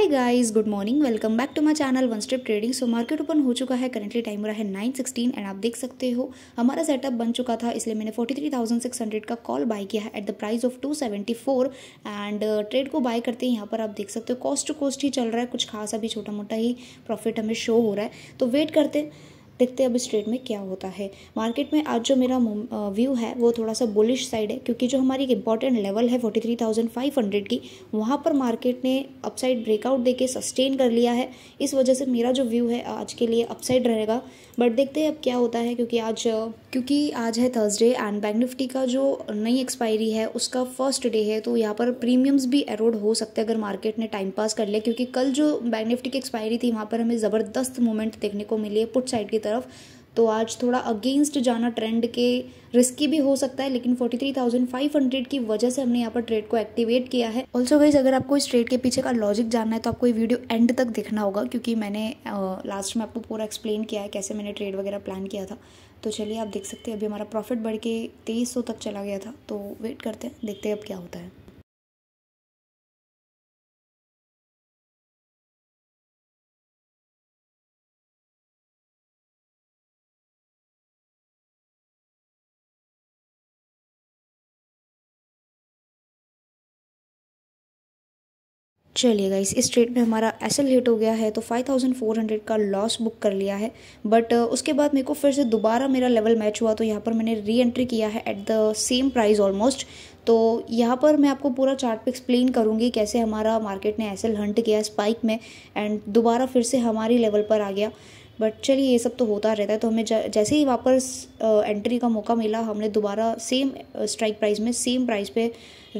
hi guys good morning welcome back to my channel one step trading so market open हो चुका है currently time रहा है nine sixteen and आप देख सकते हो हमारा सेटअप बन चुका था इसलिए मैंने forty three thousand six hundred का कॉल बाय किया है at the price of two seventy four and trade को बाय करते हैं यहाँ पर आप देख सकते हो कॉस्ट टू कॉस्ट ही चल रहा है कुछ खास अभी छोटा मोटा ही प्रॉफिट हमें शो हो रहा है तो वेट करते हैं देखते हैं अब इस ट्रेड में क्या होता है मार्केट में आज जो मेरा व्यू है वो थोड़ा सा बुलिश साइड है क्योंकि जो हमारी एक इंपॉर्टेंट लेवल है forty three thousand five hundred की वहाँ पर मार्केट ने अपसाइड ब्रेकआउट देके सस्टेन कर लिया है इस वजह से मेरा जो व्यू है आज के लिए अपसाइड रहेगा बट देखते हैं अब क्या होता है क्योंकि आज क्योंकि आज है थर्सडे एंड बैंक निफ्टी का जो नई एक्सपायरी है उसका फर्स्ट डे है तो यहाँ पर प्रीमियम्स भी एरोड हो सकते हैं अगर मार्केट ने टाइम पास कर लिया क्योंकि कल जो बैंक निफ्टी की एक्सपायरी थी वहाँ पर हमें ज़बरदस्त मूवमेंट देखने को मिली है पुट साइड की तरफ तरफ तो आज थोड़ा अगेंस्ट जाना ट्रेंड के रिस्की भी हो सकता है लेकिन 43,500 की वजह से हमने यहाँ पर ट्रेड को एक्टिवेट किया है ऑल्सो वाइज अगर आपको इस ट्रेड के पीछे का लॉजिक जानना है तो आपको ये वीडियो एंड तक देखना होगा क्योंकि मैंने लास्ट में आपको पूरा एक्सप्लेन किया है कैसे मैंने ट्रेड वगैरह प्लान किया था तो चलिए आप देख सकते हैं अभी हमारा प्रॉफिट बढ़ के तेईस तक चला गया था तो वेट करते हैं देखते हैं अब क्या होता है चलिए गाइस इस ट्रेड में हमारा एसएल हिट हो गया है तो 5400 का लॉस बुक कर लिया है बट uh, उसके बाद मेरे को फिर से दोबारा मेरा लेवल मैच हुआ तो यहाँ पर मैंने री एंट्री किया है at the same price almost तो यहाँ पर मैं आपको पूरा चार्ट पे एक्सप्लेन करूँगी कैसे हमारा मार्केट ने एसएल हंट किया स्पाइक में एंड दोबारा फिर से हमारी लेवल पर आ गया बट चलिए ये सब तो होता रहता है तो हमें जैसे ही वापस एंट्री uh, का मौका मिला हमने दोबारा सेम स्ट्राइक प्राइस में सेम प्राइस पर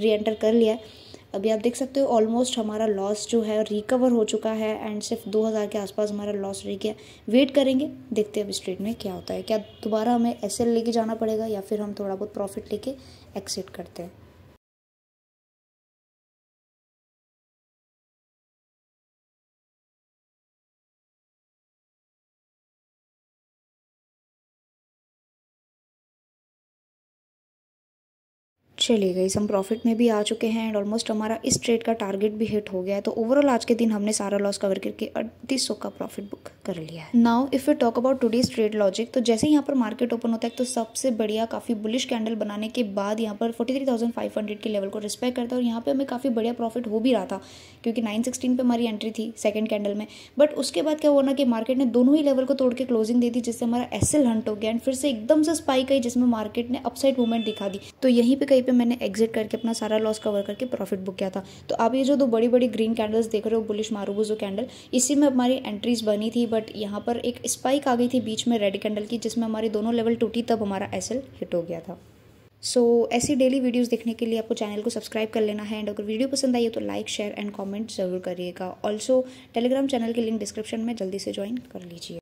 री एंटर कर लिया है अभी आप देख सकते हो ऑलमोस्ट हमारा लॉस जो है रिकवर हो चुका है एंड सिर्फ 2000 के आसपास हमारा लॉस रह गया वेट करेंगे देखते हैं अब स्ट्रेट में क्या होता है क्या दोबारा हमें एस लेके जाना पड़ेगा या फिर हम थोड़ा बहुत प्रॉफिट लेके एक्सिट करते हैं चलिए गई हम प्रॉफिट में भी आ चुके हैं एंड ऑलमोस्ट हमारा इस ट्रेड का टारगेट भी हिट हो गया है तो ओवरऑल आज के दिन हमने सारा लॉस कवर करके अड़तीस सौ का प्रॉफिट बुक कर लिया है now if you talk about today's trade logic तो जैसे यहाँ पर मार्केट ओपन होता है तो सबसे बढ़िया काफी बुलिश कैंडल बनाने के बाद यहाँ पर forty three thousand five hundred के लेवल को रिस्पेक्ट करता है और यहाँ पर हमें काफी बढ़िया प्रॉफिट हो भी रहा था क्योंकि नाइन सिक्सटीन पे हमारी एंट्री थी सेकंड कैंडल में बट उसके बाद क्या हुआ ना कि मार्केट ने दोनों ही लेवल को तोड़ के क्लोजिंग दे दी जिससे हमारा एस हंट हो गया एंड फिर से एकदम से स्पाइक आई जिसमें मार्केट ने अपसाइड मूवमेंट दिखा दी तो यहीं पर कहीं पे मैंने एग्जिट करके अपना सारा लॉस कवर करके प्रॉफिट बुक किया था तो आप ये जो दो बड़ी बड़ी ग्रीन कैंडल्स देख रहे हो बुलिश मारूबू जो कैंडल इसी में हमारी एंट्रीज बनी थी बट यहाँ पर एक स्पाइक आ गई थी बीच में रेड कैंडल की जिसमें हमारी दोनों लेवल टूटी तब हमारा एस हिट हो गया था सो so, ऐसी डेली वीडियोस देखने के लिए आपको चैनल को सब्सक्राइब कर लेना है एंड अगर वीडियो पसंद आई है तो लाइक शेयर एंड कमेंट ज़रूर करिएगा ऑल्सो टेलीग्राम चैनल की लिंक डिस्क्रिप्शन में जल्दी से ज्वाइन कर लीजिए